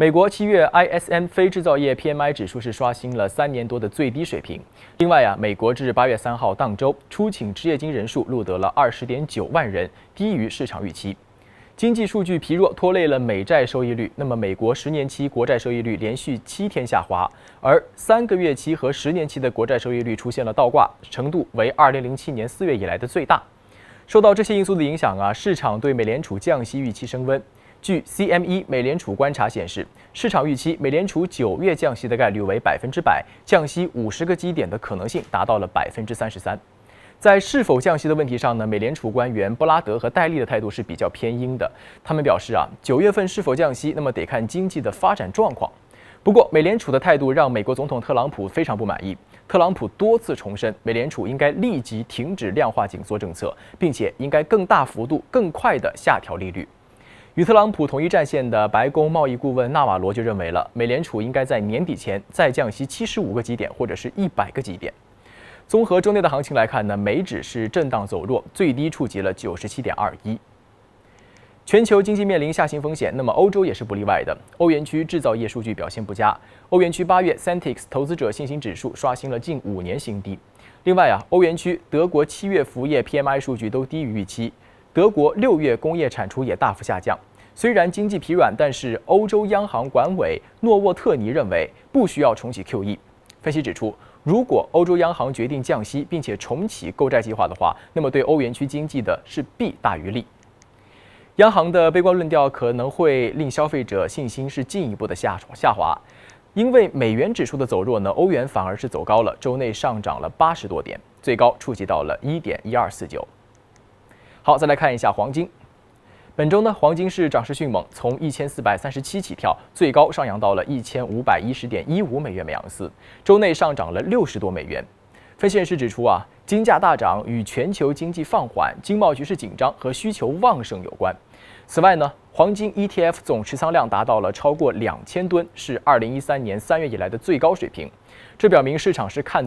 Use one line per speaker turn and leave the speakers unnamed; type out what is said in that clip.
美国七月 ISM 非制造业 PMI 指数是刷新了三年多的最低水平。另外啊，美国至八月三号当周出请失业金人数录得了二十点九万人，低于市场预期。经济数据疲弱拖累了美债收益率，那么美国十年期国债收益率连续七天下滑，而三个月期和十年期的国债收益率出现了倒挂，程度为二零零七年四月以来的最大。受到这些因素的影响啊，市场对美联储降息预期升温。据 CME 美联储观察显示，市场预期美联储九月降息的概率为百分之百，降息五十个基点的可能性达到了百分之三十三。在是否降息的问题上呢？美联储官员布拉德和戴利的态度是比较偏鹰的，他们表示啊，九月份是否降息，那么得看经济的发展状况。不过，美联储的态度让美国总统特朗普非常不满意。特朗普多次重申，美联储应该立即停止量化紧缩政策，并且应该更大幅度、更快地下调利率。与特朗普同一战线的白宫贸易顾问纳瓦罗就认为，了美联储应该在年底前再降息七十五个基点，或者是一百个基点。综合周内的行情来看呢，美指是震荡走弱，最低触及了九十七点二一。全球经济面临下行风险，那么欧洲也是不例外的。欧元区制造业数据表现不佳，欧元区八月 Sentix 投资者信心指数刷新了近五年新低。另外啊，欧元区德国七月服务业 PMI 数据都低于预期。德国六月工业产出也大幅下降，虽然经济疲软，但是欧洲央行管委诺沃特尼认为不需要重启 QE。分析指出，如果欧洲央行决定降息并且重启购债计划的话，那么对欧元区经济的是弊大于利。央行的悲观论调可能会令消费者信心是进一步的下下滑，因为美元指数的走弱呢，欧元反而是走高了，周内上涨了八十多点，最高触及到了一点一二四九。好，再来看一下黄金。本周呢，黄金是涨势迅猛，从一千四百三十七起跳，最高上扬到了一千五百一十点一五美元每盎司，周内上涨了六十多美元。分析人士指出啊，金价大涨与全球经济放缓、经贸局势紧张和需求旺盛有关。此外呢，黄金 ETF 总持仓量达到了超过两千吨，是二零一三年三月以来的最高水平，这表明市场是看。